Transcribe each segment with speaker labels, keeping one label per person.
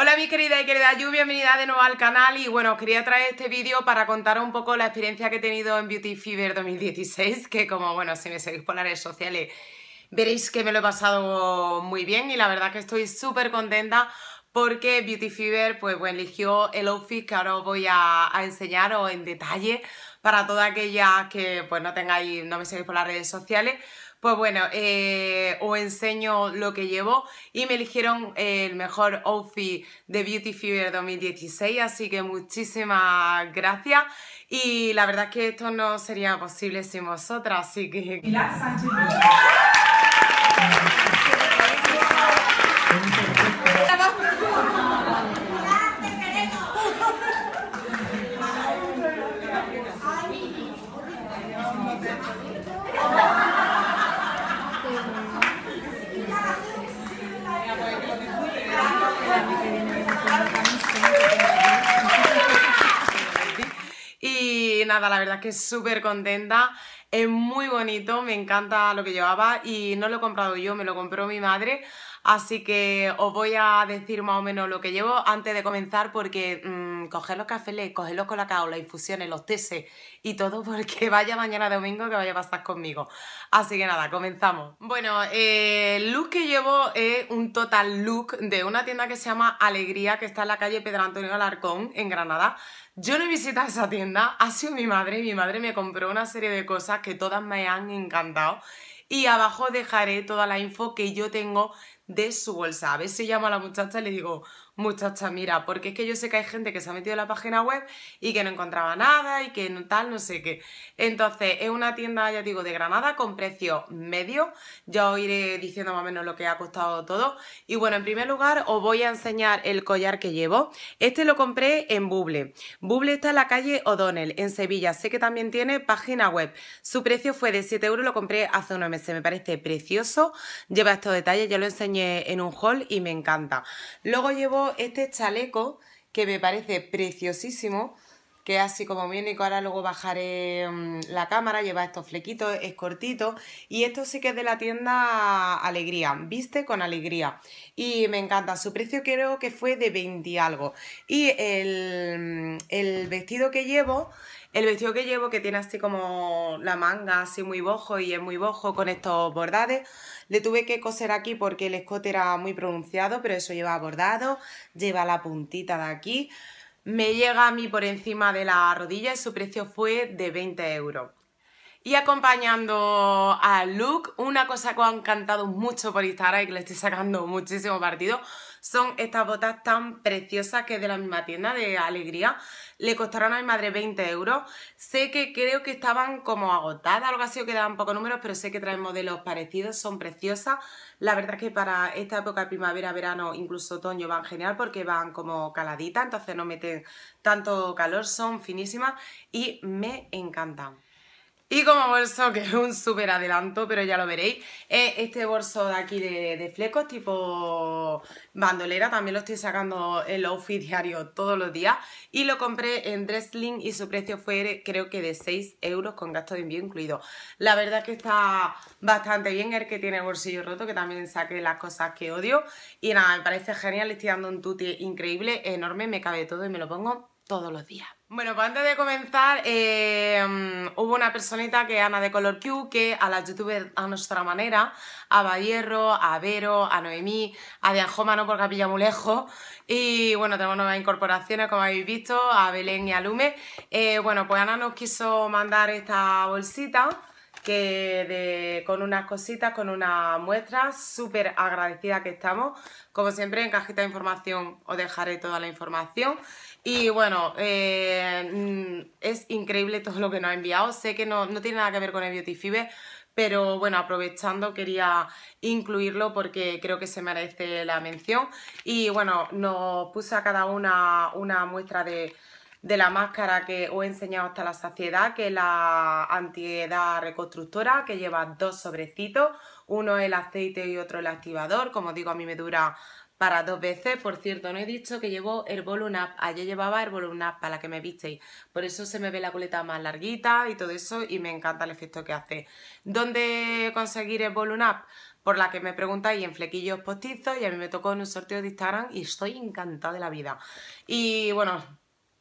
Speaker 1: Hola mi querida y querida Yu, bienvenida de nuevo al canal y bueno, quería traer este vídeo para contar un poco la experiencia que he tenido en Beauty Fever 2016, que como bueno, si me seguís por las redes sociales veréis que me lo he pasado muy bien y la verdad que estoy súper contenta porque Beauty Fever pues eligió el outfit que ahora os voy a, a enseñaros en detalle para toda aquellas que pues no tengáis, no me seguís por las redes sociales, pues bueno, eh, os enseño lo que llevo y me eligieron el mejor outfit de Beauty Fever 2016, así que muchísimas gracias. Y la verdad es que esto no sería posible sin vosotras, así que... la verdad es que súper contenta. Es muy bonito, me encanta lo que llevaba y no lo he comprado yo, me lo compró mi madre. Así que os voy a decir más o menos lo que llevo antes de comenzar porque... Mm, Mm, coger los cafés, coger los colacados, las infusiones, los tés y todo porque vaya mañana domingo que vaya a pasar conmigo. Así que nada, comenzamos. Bueno, eh, el look que llevo es un total look de una tienda que se llama Alegría, que está en la calle Pedro Antonio Alarcón, en Granada. Yo no he visitado esa tienda, ha sido mi madre y mi madre me compró una serie de cosas que todas me han encantado. Y abajo dejaré toda la info que yo tengo de su bolsa. A ver si llamo a la muchacha y le digo, muchacha, mira, porque es que yo sé que hay gente que se ha metido en la página web y que no encontraba nada y que tal, no sé qué. Entonces, es una tienda, ya digo, de Granada con precio medio. Ya os iré diciendo más o menos lo que ha costado todo. Y bueno, en primer lugar, os voy a enseñar el collar que llevo. Este lo compré en Buble. Buble está en la calle O'Donnell, en Sevilla. Sé que también tiene página web. Su precio fue de 7 euros, lo compré hace unos meses. Me parece precioso. Lleva estos detalles, ya lo enseñé en un haul y me encanta. Luego llevo este chaleco que me parece preciosísimo, que así como viene, que ahora luego bajaré mm, la cámara, lleva estos flequitos, es cortito, y esto sí que es de la tienda Alegría, viste con alegría, y me encanta, su precio creo que fue de 20 y algo, y el, mm, el vestido que llevo, el vestido que llevo que tiene así como la manga así muy bojo y es muy bojo con estos bordades, le tuve que coser aquí porque el escote era muy pronunciado, pero eso lleva bordado, lleva la puntita de aquí. Me llega a mí por encima de la rodilla y su precio fue de 20 euros. Y acompañando al look, una cosa que os encantado mucho por Instagram y que le estoy sacando muchísimo partido, son estas botas tan preciosas que es de la misma tienda de Alegría, le costaron a mi madre 20 euros. Sé que creo que estaban como agotadas, algo así, o quedaban pocos números, pero sé que traen modelos parecidos, son preciosas. La verdad es que para esta época de primavera, verano, incluso otoño van genial porque van como caladitas, entonces no meten tanto calor, son finísimas y me encantan. Y como bolso, que es un súper adelanto, pero ya lo veréis, es este bolso de aquí de, flecos, tipo bandolera, también lo estoy sacando el outfit diario todos los días, y lo compré en Dressling y su precio fue creo que de 6 euros con gasto de envío incluido. La verdad es que está bastante bien el que tiene el bolsillo roto, que también saque las cosas que odio, y nada, me parece genial, le estoy dando un tuti increíble, enorme, me cabe todo y me lo pongo todos los días. Bueno, pues antes de comenzar, eh, hubo una personita que Ana de Color Q, que a las youtubers a nuestra manera, a Valierro, a Vero, a Noemí, a Dianjómano porque por Mulejo, muy y bueno, tenemos nuevas incorporaciones, como habéis visto, a Belén y a Lume. Eh, bueno, pues Ana nos quiso mandar esta bolsita, con unas cositas, con una muestra, súper agradecida que estamos. Como siempre, en cajita de información os dejaré toda la información. Y bueno, eh, mm, es increíble todo lo que nos ha enviado. Sé que no, no tiene nada que ver con el Beauty pero bueno, aprovechando quería incluirlo porque creo que se merece la mención. Y bueno, nos puse a cada una una muestra de, de la máscara que os he enseñado hasta la saciedad, que es la antiedad reconstructora, que lleva dos sobrecitos, uno el aceite y otro el activador, como digo a mí me dura para dos veces. Por cierto, no he dicho que llevo el up, Ayer llevaba el up para la que me visteis. Por eso se me ve la coleta más larguita y todo eso y me encanta el efecto que hace. ¿Dónde conseguir el up? Por la que me preguntáis en flequillos postizos y a mí me tocó en un sorteo de Instagram y estoy encantada de la vida. Y bueno,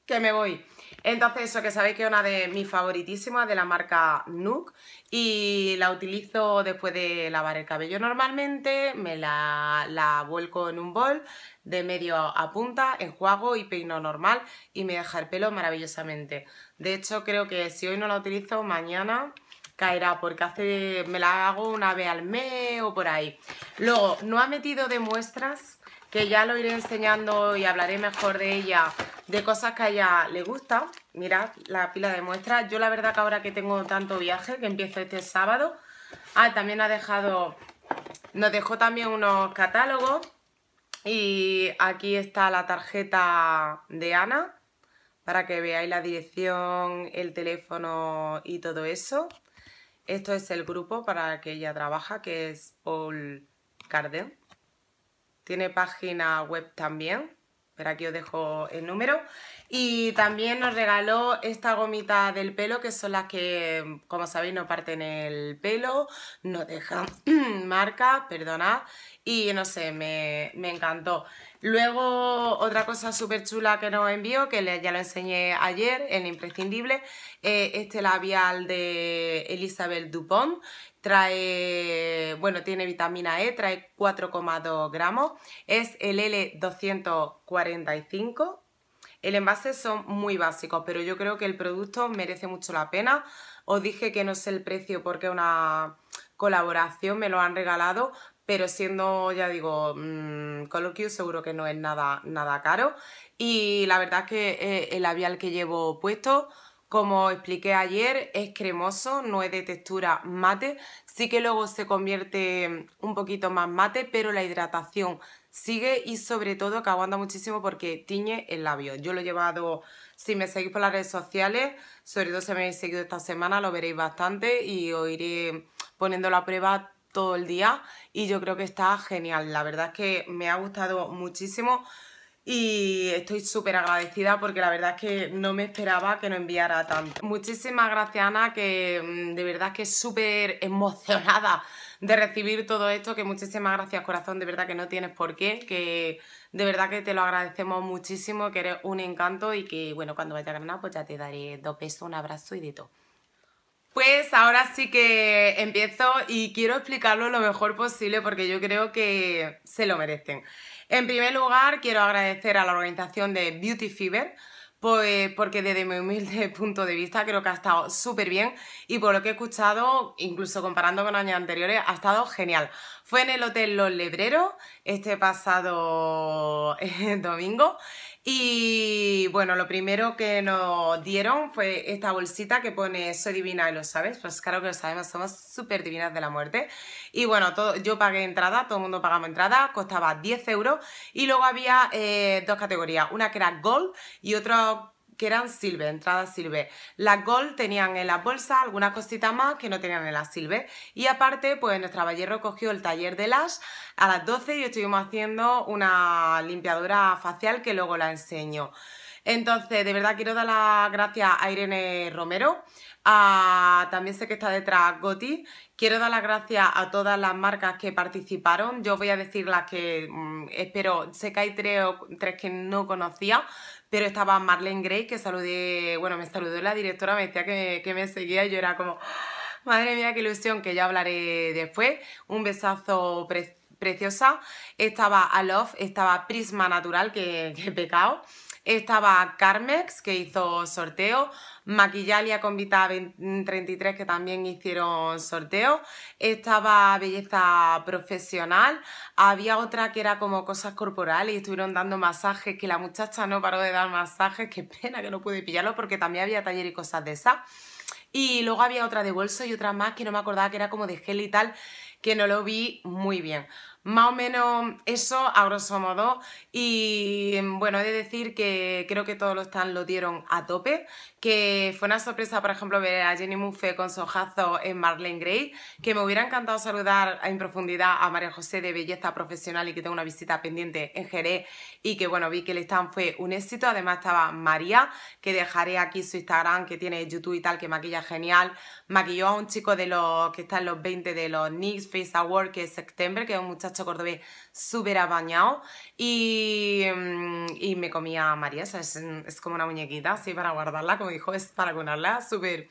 Speaker 1: que me voy. Entonces, eso que sabéis que es una de mis favoritísimas de la marca Nuke y la utilizo después de lavar el cabello normalmente, me la, vuelco en un bol de medio a punta, enjuago y peino normal y me deja el pelo maravillosamente. De hecho, creo que si hoy no la utilizo, mañana caerá porque hace, me la hago una vez al mes o por ahí. Luego, no ha metido de muestras, que ya lo iré enseñando y hablaré mejor de ella de cosas que a ella le gusta. Mirad la pila de muestras. Yo la verdad que ahora que tengo tanto viaje, que empiezo este sábado. Ah, también ha dejado, nos dejó también unos catálogos. Y aquí está la tarjeta de Ana, para que veáis la dirección, el teléfono y todo eso. Esto es el grupo para el que ella trabaja, que es Paul Carden. Tiene página web también. Pero aquí os dejo el número. Y también nos regaló esta gomita del pelo, que son las que, como sabéis, no parten el pelo, no dejan marca, perdonad. Y no sé, me, encantó. Luego, otra cosa súper chula que nos envió, que ya lo enseñé ayer, en Imprescindible, eh, este labial de Elizabeth Dupont, trae, bueno, tiene vitamina E, trae 4,2 gramos, es el L245. El envase son muy básicos, pero yo creo que el producto merece mucho la pena. Os dije que no sé el precio porque una colaboración me lo han regalado, pero siendo, ya digo, mm, coloquio seguro que no es nada, nada caro. Y la verdad es que eh, el labial que llevo puesto como expliqué ayer, es cremoso, no es de textura mate, sí que luego se convierte un poquito más mate, pero la hidratación sigue y sobre todo que aguanta muchísimo porque tiñe el labio. Yo lo he llevado, si me seguís por las redes sociales, sobre todo si me habéis seguido esta semana, lo veréis bastante y os iré poniendo la prueba todo el día y yo creo que está genial. La verdad es que me ha gustado muchísimo y estoy súper agradecida porque la verdad es que no me esperaba que no enviara tanto. Muchísimas gracias Ana, que mm, de verdad que súper emocionada de recibir todo esto, que muchísimas gracias corazón, de verdad que no tienes por qué, que de verdad que te lo agradecemos muchísimo, que eres un encanto y que bueno, cuando vaya a Granada pues ya te daré dos besos, un abrazo y de todo. Pues ahora sí que empiezo y quiero explicarlo lo mejor posible porque yo creo que se lo merecen. En primer lugar, quiero agradecer a la organización de Beauty Fever pues, porque desde mi humilde punto de vista creo que ha estado súper bien y por lo que he escuchado, incluso comparando con años anteriores, ha estado genial. Fue en el Hotel Los Lebreros este pasado eh, domingo. Y bueno, lo primero que nos dieron fue esta bolsita que pone Soy divina y lo sabes. Pues claro que lo sabemos, somos súper divinas de la muerte. Y bueno, todo, yo pagué entrada, todo el mundo pagamos entrada, costaba 10 euros. Y luego había eh, dos categorías, una que era Gold y otra que eran Silve, entradas Silve. Las Gold tenían en la bolsa algunas cositas más que no tenían en la Silve. Y aparte, pues nuestra Vallejo cogió el taller de las a las 12 y estuvimos haciendo una limpiadora facial que luego la enseño. Entonces, de verdad quiero dar las gracias a Irene Romero Ah, también sé que está detrás Goti. Quiero dar las gracias a todas las marcas que participaron. Yo voy a decir las que mm, espero, sé que hay tres, que no conocía, pero estaba Marlene Gray, que saludé, bueno, me saludó la directora, me decía que, me seguía y yo era como, ah, madre mía, qué ilusión, que ya hablaré después. Un besazo preciosa. Estaba Love, estaba Prisma Natural, que pecado estaba Carmex, que hizo sorteo, Maquillalia con Vita 33, que también hicieron sorteo, estaba Belleza Profesional, había otra que era como cosas corporales y estuvieron dando masajes, que la muchacha no paró de dar masajes, qué pena que no pude pillarlo porque también había taller y cosas de esas. Y luego había otra de bolso y otra más que no me acordaba que era como de gel y tal, que no lo vi muy bien. Más o menos eso, a grosso modo. Y bueno, he de decir que creo que todos los stands lo dieron a tope, que fue una sorpresa, por ejemplo, ver a Jenny Muffe con su ojazo en Marlene Grey, que me hubiera encantado saludar en profundidad a María José de Belleza Profesional y que tengo una visita pendiente en Jerez y que bueno, vi que el stand fue un éxito. Además estaba María, que dejaré aquí su Instagram, que tiene YouTube y tal, que maquilla genial. Maquilló a un chico de los que está en los 20 de los Knicks Face Award, que es septiembre, que es un muchacho bizcocho cordobés súper apañado y, mm, y, me comía María, es, es como una muñequita así para guardarla, como dijo, es para cunarla, súper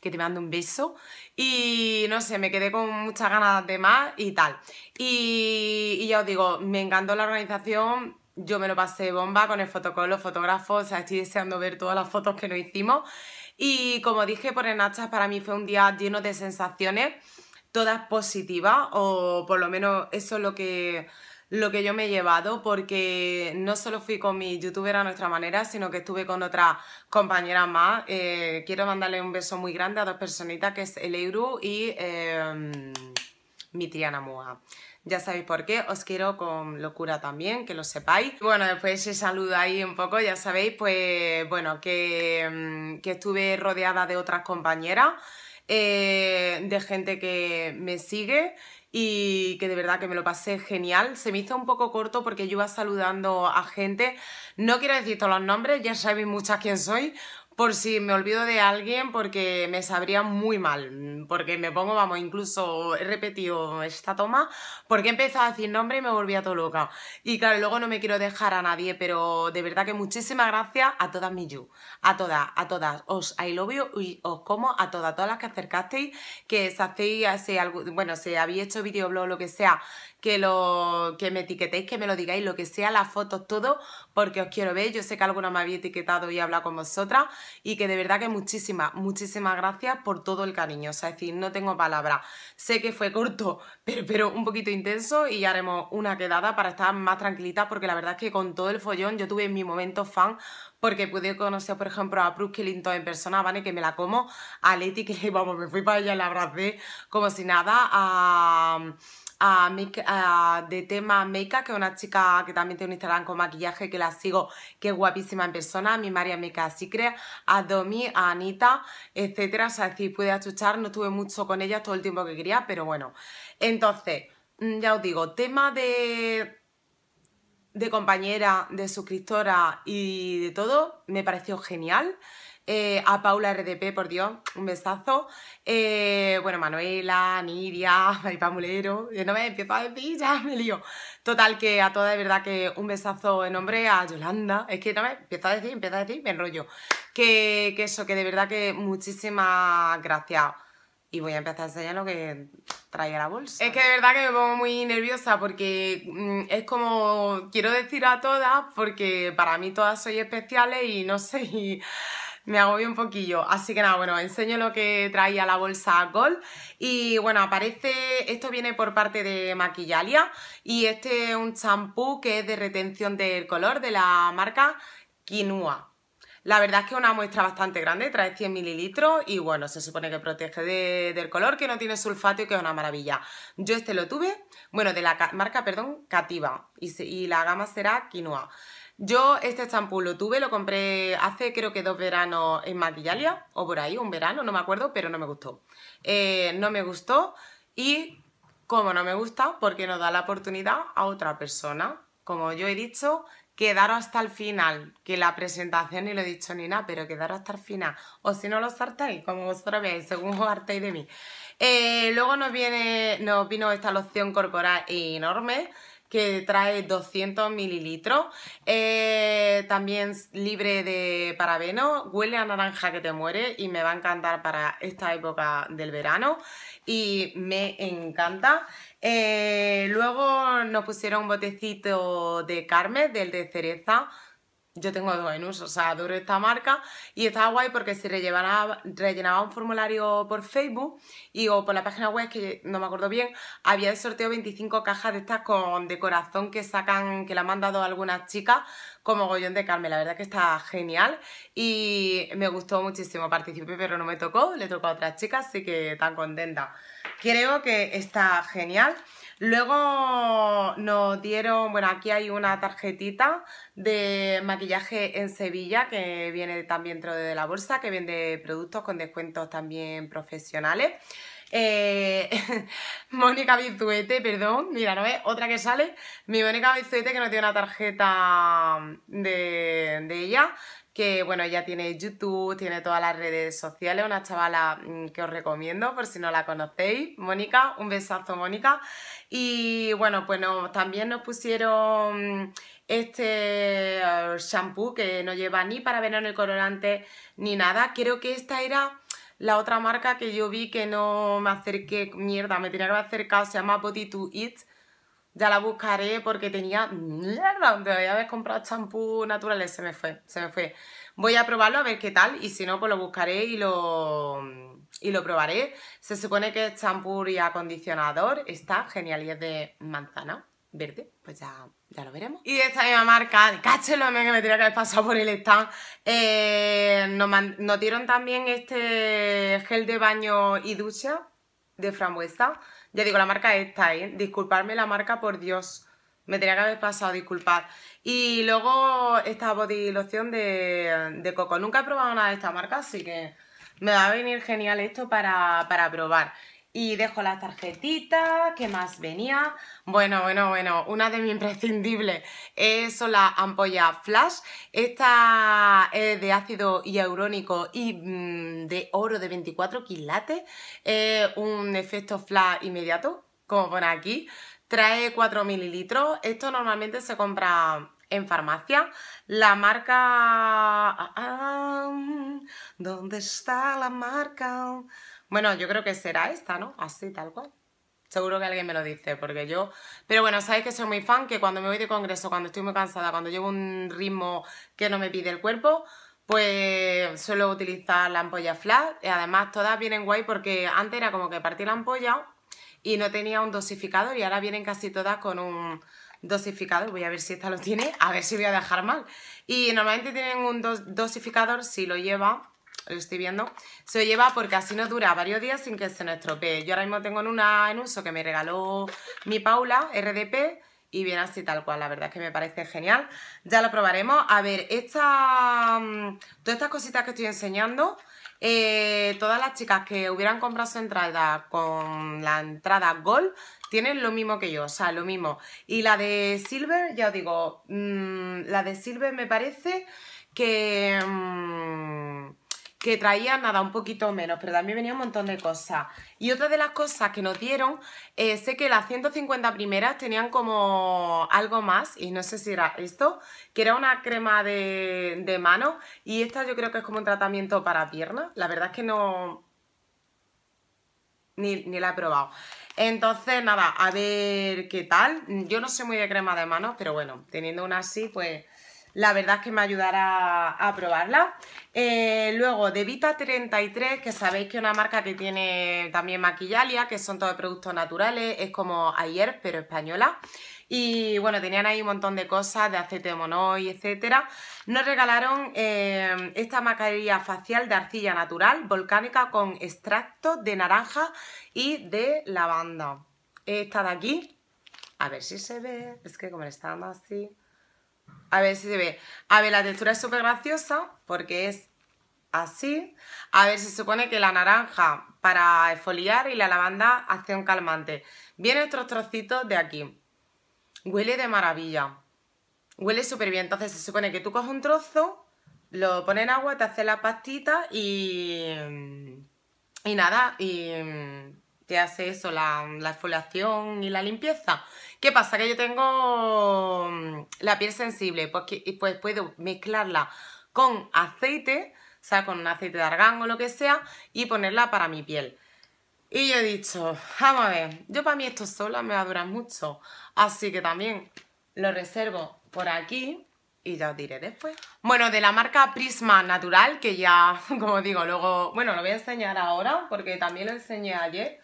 Speaker 1: que te mando un beso y no sé, me quedé con muchas ganas de más y tal. Y, ya os digo, me encantó la organización, yo me lo pasé bomba con el fotocolo, fotógrafos, o sea, estoy deseando ver todas las fotos que nos hicimos. Y como dije por el Hachas para mí fue un día lleno de sensaciones todas positivas, o por lo menos eso es lo que, lo que yo me he llevado, porque no solo fui con mi youtuber a nuestra manera, sino que estuve con otras compañeras más. Eh, quiero mandarle un beso muy grande a dos personitas, que es el y em, mi Triana Mua. Ya sabéis por qué, os quiero con locura también, que lo sepáis. Bueno, después se saluda ahí un poco, ya sabéis, pues bueno, que, em, que estuve rodeada de otras compañeras. Eh, de gente que me sigue y que de verdad que me lo pasé genial. Se me hizo un poco corto porque yo iba saludando a gente. No quiero decir todos los nombres, ya sabéis muchas quién soy, por si me olvido de alguien, porque me sabría muy mal, porque me pongo, vamos, incluso he repetido esta toma, porque he empezado a decir nombre y me volví a todo loca. Y claro, luego no me quiero dejar a nadie, pero de verdad que muchísimas gracias a todas mi you, a todas, a todas, os I love you y os como a todas, todas las que acercasteis, que se hacéis, algo, bueno, si habéis hecho videoblog, lo que sea, que, lo, que me etiquetéis, que me lo digáis, lo que sea, las fotos, todo, porque os quiero ver. Yo sé que alguna me había etiquetado y hablado con vosotras y que de verdad que muchísimas, muchísimas gracias por todo el cariño. O sea, es decir, no tengo palabras. Sé que fue corto, pero, un poquito intenso y haremos una quedada para estar más tranquilitas, porque la verdad es que con todo el follón yo tuve mi momento fan porque pude conocer, por ejemplo, a Bruce Killington en persona, ¿vale? Que me la como, a Leti, que vamos, me fui para ella, la abracé como si nada, a, a de tema Makeup que es una chica que también tiene un Instagram con maquillaje, que la sigo, que es guapísima en persona, a mi María así Sicre, a Domi, a Anita, etcétera, o sea, si pude achuchar, no estuve mucho con ellas todo el tiempo que quería, pero bueno. Entonces, mm, ya os digo, tema de de compañera, de suscriptora y de todo, me pareció genial. Eh, a Paula RDP, por Dios, un besazo. Eh, bueno, Manuela, Nidia, Maripa Mulero, no me empiezo a decir, ya me lío. Total, que a toda de verdad que un besazo en nombre a Yolanda. Es que no me empiezo a decir, empiezo a decir, me enrollo. Que, que eso, que de verdad que muchísimas gracias y voy a empezar a enseñar lo que trae la bolsa. Es que de verdad que me pongo muy nerviosa porque mm, es como quiero decir a todas porque para mí todas soy especiales y no sé, me agobio un poquillo. Así que nada, bueno, enseño lo que traía la bolsa Gold. Y bueno, aparece, esto viene por parte de Maquillalia y este es un champú que es de retención del color de la marca Quinua. La verdad es que es una muestra bastante grande, trae 100 mililitros y bueno, se supone que protege del color, que no tiene sulfato y que es una maravilla. Yo este lo tuve, bueno, de la marca, perdón, Cativa y, la gama será Quinoa. Yo este champú lo tuve, lo compré hace creo que dos veranos en Maquillalia o por ahí, un verano, no me acuerdo, pero no me gustó. Eh, no me gustó y como no me gusta, porque nos da la oportunidad a otra persona. Como yo he dicho, quedaros hasta el final, que la presentación ni lo he dicho ni nada, pero quedaros hasta el final. O si no lo saltáis, como vosotros veis, según os hartéis de mí. Eh, luego nos, viene, nos vino esta loción corporal enorme que trae 200 mililitros. Eh, también libre de parabeno, huele a naranja que te muere y me va a encantar para esta época del verano y me encanta. Eh, luego nos pusieron un botecito de carne, del de cereza, yo tengo dos en uso, o sea, duro esta marca y estaba guay porque se rellenaba, un formulario por Facebook y o por la página web, que no me acuerdo bien, había el sorteo 25 cajas de estas con de corazón que sacan, que la han mandado algunas chicas como Gollón de Carmen, la verdad que está genial y me gustó muchísimo, participé pero no me tocó, le tocó a otras chicas, así que tan contenta. Creo que está genial. Luego nos dieron, bueno, aquí hay una tarjetita de maquillaje en Sevilla que viene también dentro de la bolsa, que vende productos con descuentos también profesionales. Eh, Mónica Bizuete, perdón, mira, ¿no ves? Otra que sale, mi Mónica Bizuete que no tiene una tarjeta de, de ella que bueno, ya tiene YouTube, tiene todas las redes sociales, una chavala mm, que os recomiendo por si no la conocéis, Mónica, un besazo Mónica. Y bueno, pues también nos pusieron este eh, shampoo que no lleva ni para veneno ni colorante ni nada. Creo que esta era la otra marca que yo vi que no me acerqué, mierda, me tenía que haber se llama Body to Eat ya la buscaré porque tenía... Mierda, donde haber comprado champú naturales, se me fue, se me fue. Voy a probarlo a ver qué tal y si no, pues lo buscaré y lo, y lo probaré. Se supone que es champú y acondicionador, está genial y es de manzana verde, pues ya, ya lo veremos. Y esta misma marca, cáchelo que me tenía que haber pasado por el stand, eh, nos dieron también este gel de baño y ducha de frambuesa ya digo, la marca está ahí, Disculparme la marca, por Dios. Me tenía que haber pasado, disculpad. Y luego esta body de, coco. Nunca he probado nada de esta marca, así que me va a venir genial esto para probar. Y dejo la tarjetita, ¿qué más venía? Bueno, bueno, bueno, una de mis imprescindibles eh, son las ampollas flash. Esta es de ácido hialurónico y mm, de oro de 24 quilates. un efecto flash inmediato, como pone aquí. Trae 4 mililitros. Esto normalmente se compra en farmacia. La marca... Ah, ah, mm, ¿Dónde está la marca? Bueno, yo creo que será esta, ¿no? Así, tal cual. Seguro que alguien me lo dice, porque yo... Pero bueno, sabéis que soy muy fan, que cuando me voy de congreso, cuando estoy muy cansada, cuando llevo un ritmo que no me pide el cuerpo, pues suelo utilizar la ampolla flat. Y además todas vienen guay porque antes era como que partí la ampolla y no tenía un dosificador y ahora vienen casi todas con un dosificador. Voy a ver si esta lo tiene, a ver si voy a dejar mal. Y normalmente tienen un dosificador, si lo lleva, lo estoy viendo, se lleva porque así nos dura varios días sin que se nos estropee. Yo ahora mismo tengo en una en uso que me regaló mi Paula, RDP, y viene así tal cual, la verdad es que me parece genial. Ya lo probaremos. A ver, esta, mm, todas estas cositas que estoy enseñando, eh, todas las chicas que hubieran comprado su entrada con la entrada Gold tienen lo mismo que yo, o sea, lo mismo. Y la de Silver, ya os digo, mm, la de Silver me parece que... Mm, que traía nada, un poquito menos, pero también venía un montón de cosas. Y otra de las cosas que nos dieron, eh, sé que las 150 primeras tenían como algo más, y no sé si era esto, que era una crema de, de mano, y esta yo creo que es como un tratamiento para piernas. La verdad es que no... Ni, ni la he probado. Entonces, nada, a ver qué tal. Yo no sé muy de crema de manos, pero bueno, teniendo una así, pues la verdad es que me ayudará a, probarla. Eh, luego, de Vita 33, que sabéis que es una marca que tiene también maquillalia, que son todos productos naturales, es como ayer, pero española. Y bueno, tenían ahí un montón de cosas, de aceite de y etcétera. Nos regalaron eh, esta mascarilla facial de arcilla natural, volcánica, con extracto de naranja y de lavanda. Esta de aquí, a ver si se ve, es que como le está dando así... A ver si se ve. A ver, la textura es súper graciosa porque es así. A ver, se supone que la naranja para esfoliar y la lavanda hace un calmante. Vienen estos trocitos de aquí. Huele de maravilla. Huele súper bien. Entonces se supone que tú coges un trozo, lo pones en agua, te hace la pastita y... Y nada, y que hace eso, la, la exfoliación y la limpieza. ¿Qué pasa? Que yo tengo mm, la piel sensible, pues, pues puedo mezclarla con aceite, o sea, con un aceite de argán o lo que sea, y ponerla para mi piel. Y yo he dicho, vamos a ver, yo para mí esto sola me va a durar mucho, así que también lo reservo por aquí y ya os diré después. Bueno, de la marca Prisma Natural, que ya, como digo, luego, bueno, lo voy a enseñar ahora porque también lo enseñé ayer,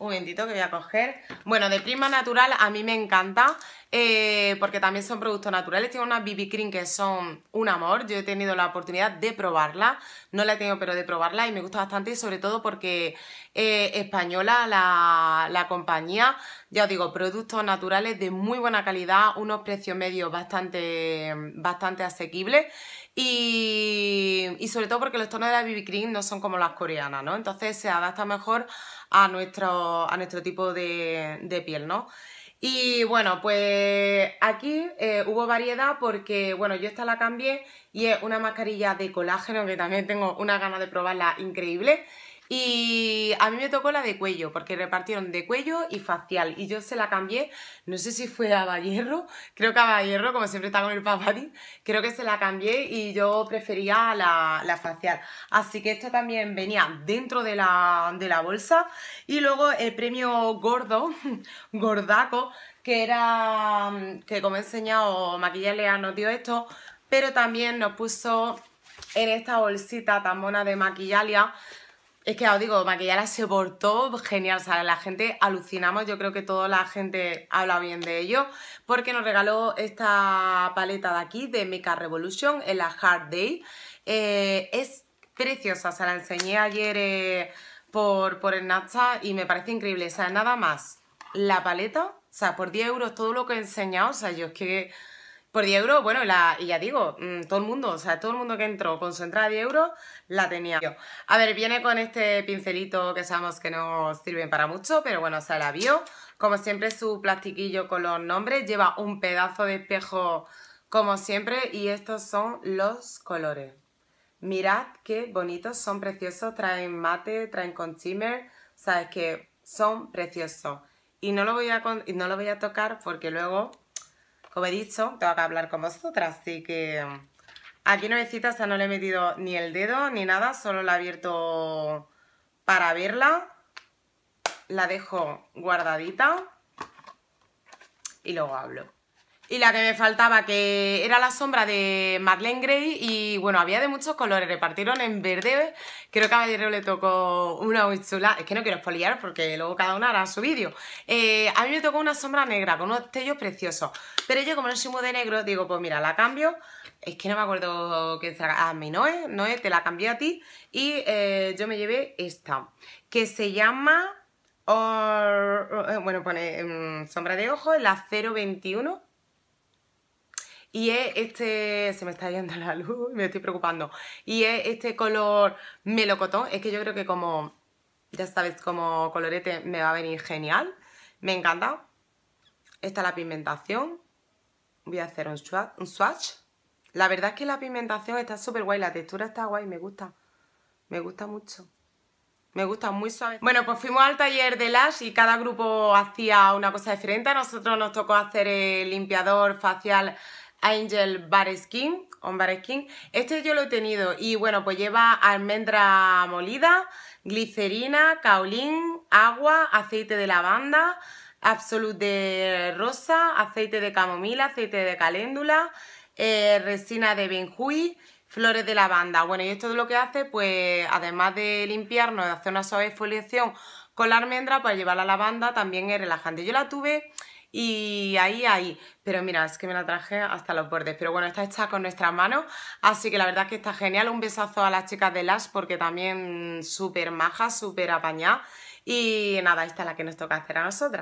Speaker 1: un momentito que voy a coger. Bueno, de Prima Natural a mí me encanta eh, porque también son productos naturales. Tiene unas BB Cream que son un amor. Yo he tenido la oportunidad de probarla. No la he tenido, pero de probarla y me gusta bastante, y sobre todo porque es eh, española la, compañía. Ya os digo, productos naturales de muy buena calidad, unos precios medios bastante, bastante asequibles y, sobre todo porque los tonos de la BB Cream no son como las coreanas, ¿no? Entonces se adapta mejor a nuestro, tipo de, piel, ¿no? Y bueno, pues aquí eh, hubo variedad porque, bueno, yo esta la cambié y es una mascarilla de colágeno que también tengo una gana de probarla increíble. Y a mí me tocó la de cuello, porque repartieron de cuello y facial. Y yo se la cambié, no sé si fue a Bayerro, creo que a Valierro, como siempre está con el papadín. creo que se la cambié y yo prefería la, facial. Así que esto también venía dentro de la, de la bolsa. Y luego el premio gordo, gordaco, que era, que como he enseñado, Maquillalia nos dio esto, pero también nos puso en esta bolsita tan mona de Maquillalia es que os digo, Maquillara se portó genial, o sea, la gente alucinamos, yo creo que toda la gente habla bien de ello, porque nos regaló esta paleta de aquí, de Mika Revolution, en la Hard Day. Eh, es preciosa, se la enseñé ayer eh, por, por el Natcha y me parece increíble, o sea, nada más la paleta, o sea, por 10 euros todo lo que he enseñado, o sea, yo es que por 10 euros, bueno, y ya digo, mm, todo el mundo, o sea, todo el mundo que entró con su entrada de 10 euros, la tenía yo. A ver, viene con este pincelito que sabemos que no sirve para mucho, pero bueno, o sea, la vio. Como siempre, su plastiquillo con los nombres, lleva un pedazo de espejo como siempre, y estos son los colores. Mirad qué bonitos, son preciosos, traen mate, traen con shimmer, sabes que son preciosos. Y no lo voy no lo voy a tocar porque luego como he dicho, tengo que hablar con vosotras, así que... Mm, aquí nuevecita, sea, no le he metido ni el dedo ni nada, solo la he abierto para verla. La dejo guardadita y luego hablo. Y la que me faltaba, que era la sombra de Madeleine Grey y bueno, había de muchos colores, repartieron en verde. Creo que a le tocó una muy Es que no quiero espoliar porque luego cada una hará su vídeo. Eh, a mí me tocó una sombra negra con unos tellos preciosos. Pero yo como no soy muy de negro, digo, pues mira, la cambio. Es que no me acuerdo que se A mí Noé, Noé, te la cambié a ti. Y eh, yo me llevé esta, que se llama... Eh, bueno, pone mm, sombra de ojo, la 021 y es este, se me está yendo la luz, me estoy preocupando. Y es este color melocotón, es que yo creo que como, ya sabes, como colorete me va a venir genial. Me encanta. Esta es la pigmentación. Voy a hacer un swatch. Un swatch. La verdad es que la pigmentación está súper guay, la textura está guay, me gusta. Me gusta mucho. Me gusta muy suave. Bueno, pues fuimos al taller de Lash y cada grupo hacía una cosa diferente. A nosotros nos tocó hacer el limpiador facial Angel Bareskin, On skin. Este yo lo he tenido y bueno, pues lleva almendra molida, glicerina, caolín, agua, aceite de lavanda, absolute de rosa, aceite de camomila, aceite de caléndula, eh, resina de benjuí, flores de lavanda. Bueno, y esto es lo que hace, pues además de limpiarnos, de hacer una suave exfoliación con la almendra, pues llevar la lavanda también es relajante. Yo la tuve y ahí, ahí. Pero mira, es que me la traje hasta los bordes. Pero bueno, está hecha con nuestras manos. Así que la verdad es que está genial. Un besazo a las chicas de las porque también súper maja, súper apañada. Y nada, esta es la que nos toca hacer a nosotras.